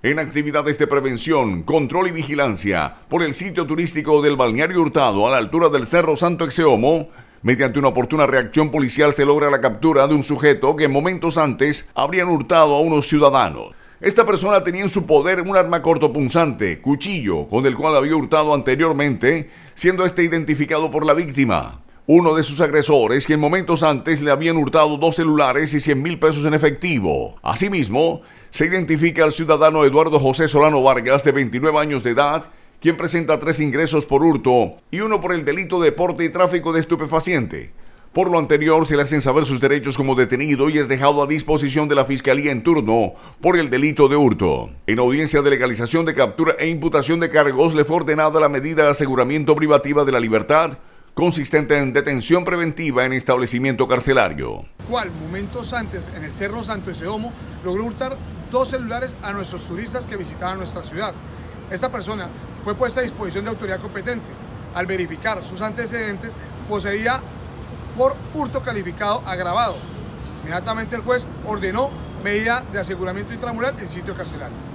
En actividades de prevención, control y vigilancia por el sitio turístico del Balneario Hurtado a la altura del Cerro Santo Exeomo, mediante una oportuna reacción policial se logra la captura de un sujeto que momentos antes habrían hurtado a unos ciudadanos. Esta persona tenía en su poder un arma cortopunzante, cuchillo, con el cual había hurtado anteriormente, siendo este identificado por la víctima. Uno de sus agresores, que en momentos antes le habían hurtado dos celulares y 100 mil pesos en efectivo. Asimismo, se identifica al ciudadano Eduardo José Solano Vargas, de 29 años de edad, quien presenta tres ingresos por hurto y uno por el delito de porte y tráfico de estupefaciente. Por lo anterior, se le hacen saber sus derechos como detenido y es dejado a disposición de la Fiscalía en turno por el delito de hurto. En audiencia de legalización de captura e imputación de cargos, le fue ordenada la medida de aseguramiento privativa de la libertad consistente en detención preventiva en establecimiento carcelario. ¿Cuál? Momentos antes, en el Cerro Santo logró hurtar dos celulares a nuestros turistas que visitaban nuestra ciudad. Esta persona fue puesta a disposición de autoridad competente. Al verificar sus antecedentes, poseía por hurto calificado agravado. Inmediatamente el juez ordenó medida de aseguramiento intramural en sitio carcelario.